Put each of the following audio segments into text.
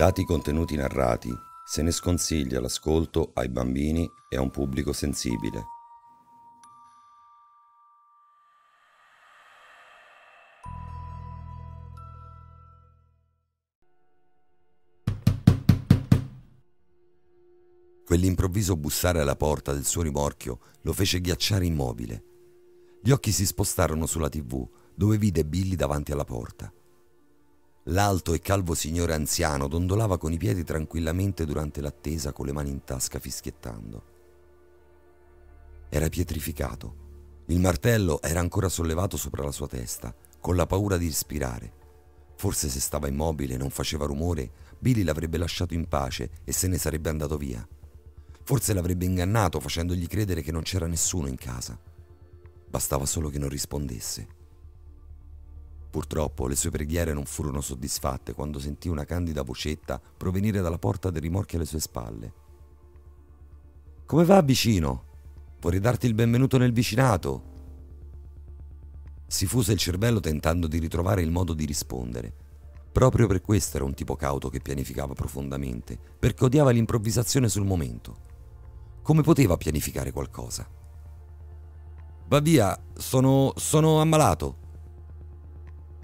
Dati i contenuti narrati, se ne sconsiglia l'ascolto ai bambini e a un pubblico sensibile. Quell'improvviso bussare alla porta del suo rimorchio lo fece ghiacciare immobile. Gli occhi si spostarono sulla tv, dove vide Billy davanti alla porta. L'alto e calvo signore anziano dondolava con i piedi tranquillamente durante l'attesa con le mani in tasca fischiettando. Era pietrificato. Il martello era ancora sollevato sopra la sua testa, con la paura di respirare. Forse se stava immobile e non faceva rumore, Billy l'avrebbe lasciato in pace e se ne sarebbe andato via. Forse l'avrebbe ingannato facendogli credere che non c'era nessuno in casa. Bastava solo che non rispondesse. Purtroppo le sue preghiere non furono soddisfatte quando sentì una candida vocetta provenire dalla porta del rimorchio alle sue spalle. Come va vicino? Vorrei darti il benvenuto nel vicinato. Si fuse il cervello tentando di ritrovare il modo di rispondere. Proprio per questo era un tipo cauto che pianificava profondamente, perché odiava l'improvvisazione sul momento. Come poteva pianificare qualcosa? Va via, sono, sono ammalato,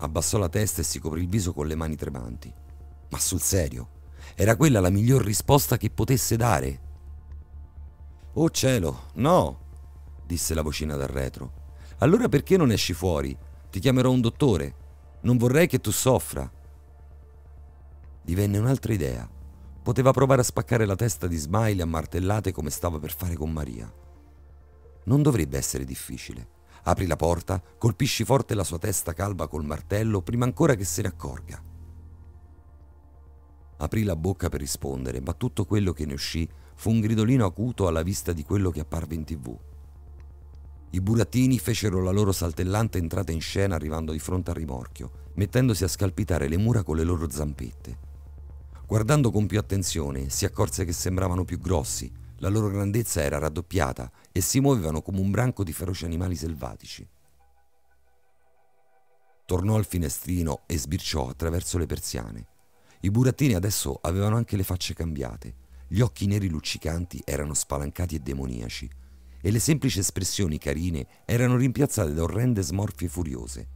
Abbassò la testa e si coprì il viso con le mani tremanti. Ma sul serio, era quella la miglior risposta che potesse dare? Oh cielo, no, disse la vocina dal retro. Allora perché non esci fuori? Ti chiamerò un dottore. Non vorrei che tu soffra. Divenne un'altra idea. Poteva provare a spaccare la testa di Smiley a martellate come stava per fare con Maria. Non dovrebbe essere difficile. Apri la porta, colpisci forte la sua testa calva col martello prima ancora che se ne accorga. Aprì la bocca per rispondere, ma tutto quello che ne uscì fu un gridolino acuto alla vista di quello che apparve in tv. I burattini fecero la loro saltellante entrata in scena arrivando di fronte al rimorchio, mettendosi a scalpitare le mura con le loro zampette. Guardando con più attenzione, si accorse che sembravano più grossi, la loro grandezza era raddoppiata e si muovevano come un branco di feroci animali selvatici. Tornò al finestrino e sbirciò attraverso le persiane. I burattini adesso avevano anche le facce cambiate. Gli occhi neri luccicanti erano spalancati e demoniaci e le semplici espressioni carine erano rimpiazzate da orrende smorfie furiose.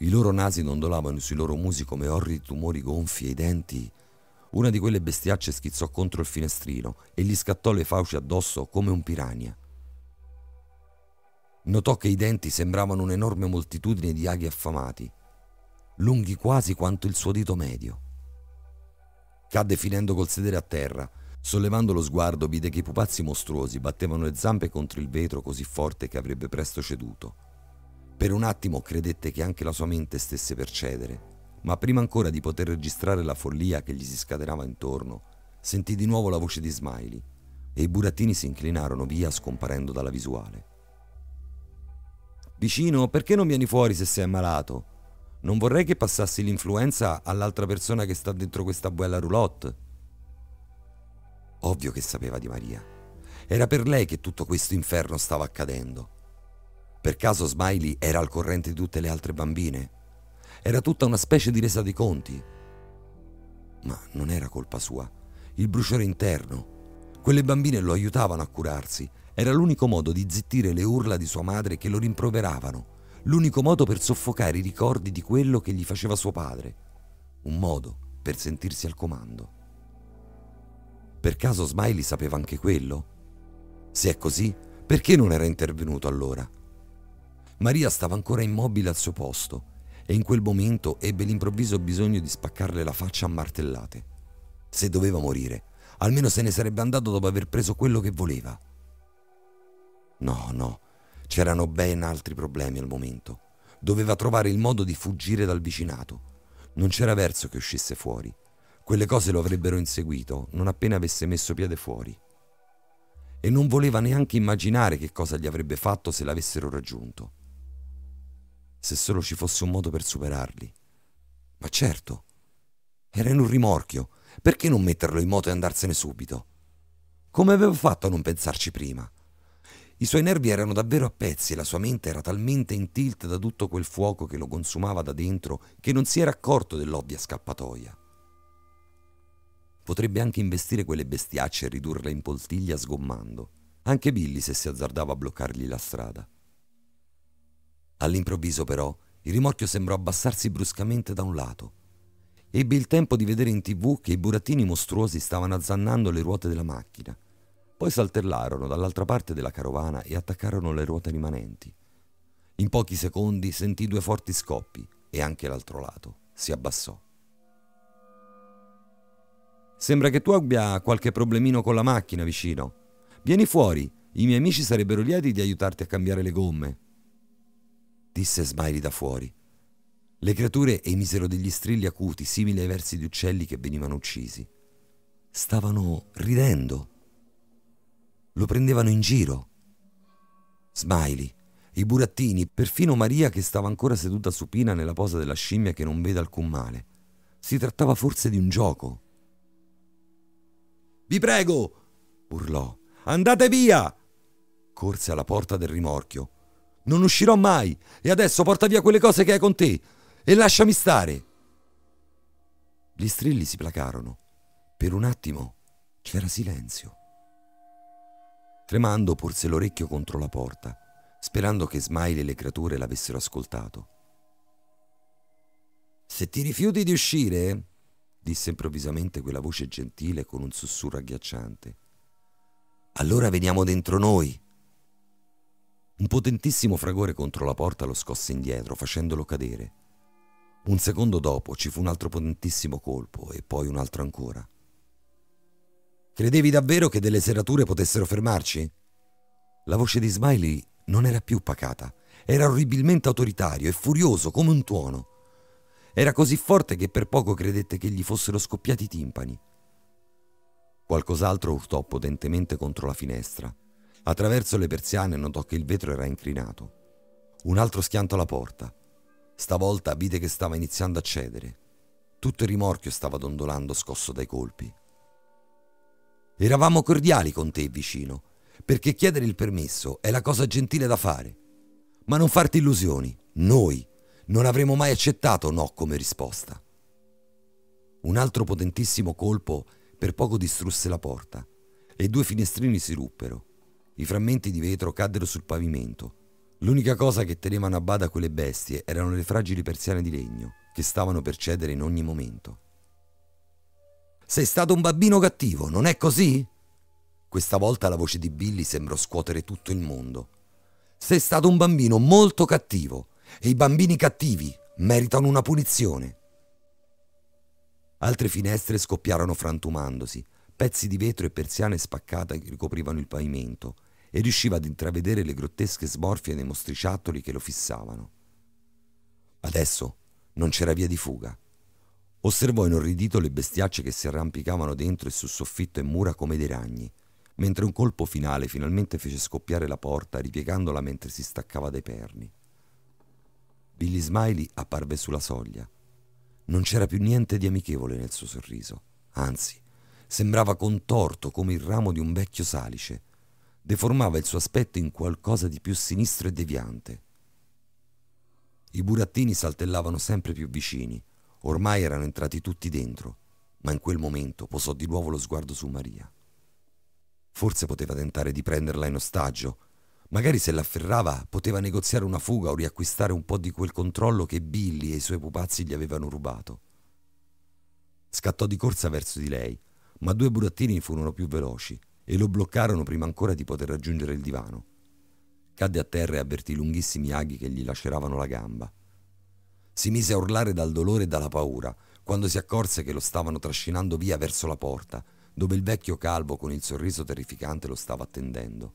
I loro nasi dondolavano sui loro musi come orridi tumori gonfi e i denti una di quelle bestiacce schizzò contro il finestrino e gli scattò le fauci addosso come un pirania. Notò che i denti sembravano un'enorme moltitudine di aghi affamati, lunghi quasi quanto il suo dito medio. Cadde finendo col sedere a terra. Sollevando lo sguardo vide che i pupazzi mostruosi battevano le zampe contro il vetro così forte che avrebbe presto ceduto. Per un attimo credette che anche la sua mente stesse per cedere, ma prima ancora di poter registrare la follia che gli si scatenava intorno, sentì di nuovo la voce di Smiley e i burattini si inclinarono via scomparendo dalla visuale. Vicino, perché non vieni fuori se sei ammalato? Non vorrei che passassi l'influenza all'altra persona che sta dentro questa bella roulotte. Ovvio che sapeva di Maria. Era per lei che tutto questo inferno stava accadendo. Per caso Smiley era al corrente di tutte le altre bambine? Era tutta una specie di resa dei conti. Ma non era colpa sua. Il bruciore interno. Quelle bambine lo aiutavano a curarsi. Era l'unico modo di zittire le urla di sua madre che lo rimproveravano. L'unico modo per soffocare i ricordi di quello che gli faceva suo padre. Un modo per sentirsi al comando. Per caso Smiley sapeva anche quello? Se è così, perché non era intervenuto allora? Maria stava ancora immobile al suo posto e in quel momento ebbe l'improvviso bisogno di spaccarle la faccia a martellate. Se doveva morire, almeno se ne sarebbe andato dopo aver preso quello che voleva. No, no, c'erano ben altri problemi al momento. Doveva trovare il modo di fuggire dal vicinato. Non c'era verso che uscisse fuori. Quelle cose lo avrebbero inseguito non appena avesse messo piede fuori. E non voleva neanche immaginare che cosa gli avrebbe fatto se l'avessero raggiunto se solo ci fosse un modo per superarli. Ma certo, era in un rimorchio, perché non metterlo in moto e andarsene subito? Come avevo fatto a non pensarci prima? I suoi nervi erano davvero a pezzi e la sua mente era talmente in tilt da tutto quel fuoco che lo consumava da dentro che non si era accorto dell'ovvia scappatoia. Potrebbe anche investire quelle bestiacce e ridurle in poltiglia sgommando. Anche Billy se si azzardava a bloccargli la strada. All'improvviso però il rimorchio sembrò abbassarsi bruscamente da un lato. Ebbe il tempo di vedere in tv che i burattini mostruosi stavano azzannando le ruote della macchina. Poi saltellarono dall'altra parte della carovana e attaccarono le ruote rimanenti. In pochi secondi sentì due forti scoppi e anche l'altro lato si abbassò. Sembra che tu abbia qualche problemino con la macchina vicino. Vieni fuori, i miei amici sarebbero lieti di aiutarti a cambiare le gomme, disse Smiley da fuori. Le creature emisero degli strilli acuti, simili ai versi di uccelli che venivano uccisi. Stavano ridendo. Lo prendevano in giro. Smiley, i burattini, perfino Maria che stava ancora seduta supina nella posa della scimmia che non vede alcun male. Si trattava forse di un gioco. Vi prego! urlò. Andate via! Corse alla porta del rimorchio, non uscirò mai. E adesso porta via quelle cose che hai con te e lasciami stare. Gli strilli si placarono. Per un attimo c'era silenzio. Tremando porse l'orecchio contro la porta, sperando che Smiley e le creature l'avessero ascoltato. Se ti rifiuti di uscire, disse improvvisamente quella voce gentile con un sussurro agghiacciante, allora veniamo dentro noi. Un potentissimo fragore contro la porta lo scosse indietro, facendolo cadere. Un secondo dopo ci fu un altro potentissimo colpo e poi un altro ancora. Credevi davvero che delle serrature potessero fermarci? La voce di Smiley non era più pacata, era orribilmente autoritario e furioso come un tuono. Era così forte che per poco credette che gli fossero scoppiati i timpani. Qualcos'altro urtò potentemente contro la finestra Attraverso le persiane notò che il vetro era inclinato. Un altro schianto alla porta. Stavolta vide che stava iniziando a cedere. Tutto il rimorchio stava dondolando scosso dai colpi. Eravamo cordiali con te, vicino, perché chiedere il permesso è la cosa gentile da fare. Ma non farti illusioni, noi non avremmo mai accettato no come risposta. Un altro potentissimo colpo per poco distrusse la porta e due finestrini si ruppero. I frammenti di vetro caddero sul pavimento. L'unica cosa che tenevano a bada quelle bestie erano le fragili persiane di legno, che stavano per cedere in ogni momento. Sei stato un bambino cattivo, non è così? Questa volta la voce di Billy sembrò scuotere tutto il mondo. Sei stato un bambino molto cattivo e i bambini cattivi meritano una punizione. Altre finestre scoppiarono frantumandosi, pezzi di vetro e persiane spaccate ricoprivano il pavimento e riusciva ad intravedere le grottesche smorfie dei mostriciattoli che lo fissavano. Adesso non c'era via di fuga. Osservò inorridito le bestiacce che si arrampicavano dentro e su soffitto e mura come dei ragni, mentre un colpo finale finalmente fece scoppiare la porta ripiegandola mentre si staccava dai perni. Billy Smiley apparve sulla soglia. Non c'era più niente di amichevole nel suo sorriso, anzi, sembrava contorto come il ramo di un vecchio salice deformava il suo aspetto in qualcosa di più sinistro e deviante. I burattini saltellavano sempre più vicini, ormai erano entrati tutti dentro, ma in quel momento posò di nuovo lo sguardo su Maria. Forse poteva tentare di prenderla in ostaggio, magari se l'afferrava poteva negoziare una fuga o riacquistare un po' di quel controllo che Billy e i suoi pupazzi gli avevano rubato. Scattò di corsa verso di lei, ma due burattini furono più veloci e lo bloccarono prima ancora di poter raggiungere il divano. Cadde a terra e avvertì lunghissimi aghi che gli laceravano la gamba. Si mise a urlare dal dolore e dalla paura quando si accorse che lo stavano trascinando via verso la porta, dove il vecchio calvo con il sorriso terrificante lo stava attendendo.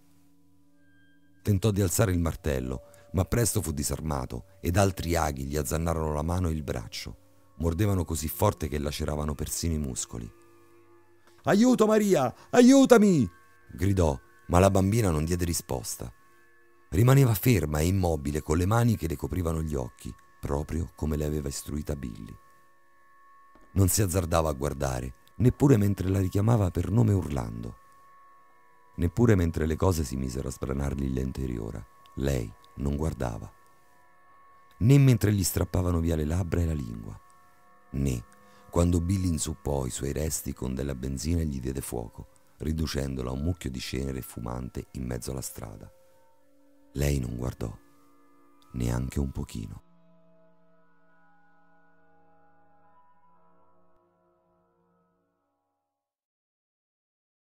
Tentò di alzare il martello, ma presto fu disarmato ed altri aghi gli azzannarono la mano e il braccio. Mordevano così forte che laceravano persino i muscoli. Aiuto Maria, aiutami! gridò, ma la bambina non diede risposta. Rimaneva ferma e immobile con le mani che le coprivano gli occhi, proprio come le aveva istruita Billy. Non si azzardava a guardare, neppure mentre la richiamava per nome urlando. Neppure mentre le cose si misero a sbranargli l'interiore, lei non guardava. Né mentre gli strappavano via le labbra e la lingua, né quando Billy inzuppò i suoi resti con della benzina e gli diede fuoco, riducendola a un mucchio di cenere fumante in mezzo alla strada. Lei non guardò, neanche un pochino.